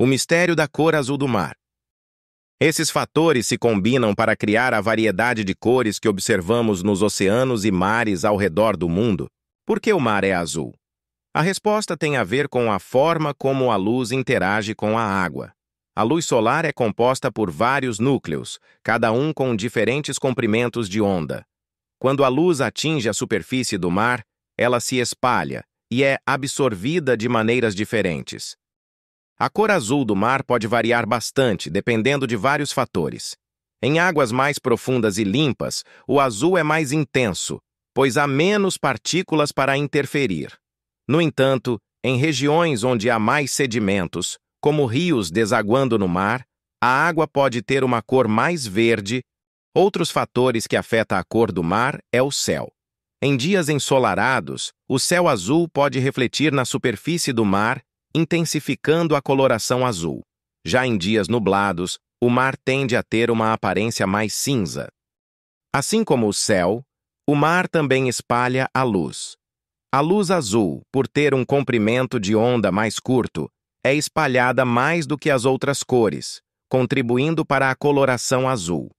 o mistério da cor azul do mar. Esses fatores se combinam para criar a variedade de cores que observamos nos oceanos e mares ao redor do mundo. Por que o mar é azul? A resposta tem a ver com a forma como a luz interage com a água. A luz solar é composta por vários núcleos, cada um com diferentes comprimentos de onda. Quando a luz atinge a superfície do mar, ela se espalha e é absorvida de maneiras diferentes. A cor azul do mar pode variar bastante, dependendo de vários fatores. Em águas mais profundas e limpas, o azul é mais intenso, pois há menos partículas para interferir. No entanto, em regiões onde há mais sedimentos, como rios desaguando no mar, a água pode ter uma cor mais verde. Outros fatores que afetam a cor do mar é o céu. Em dias ensolarados, o céu azul pode refletir na superfície do mar intensificando a coloração azul. Já em dias nublados, o mar tende a ter uma aparência mais cinza. Assim como o céu, o mar também espalha a luz. A luz azul, por ter um comprimento de onda mais curto, é espalhada mais do que as outras cores, contribuindo para a coloração azul.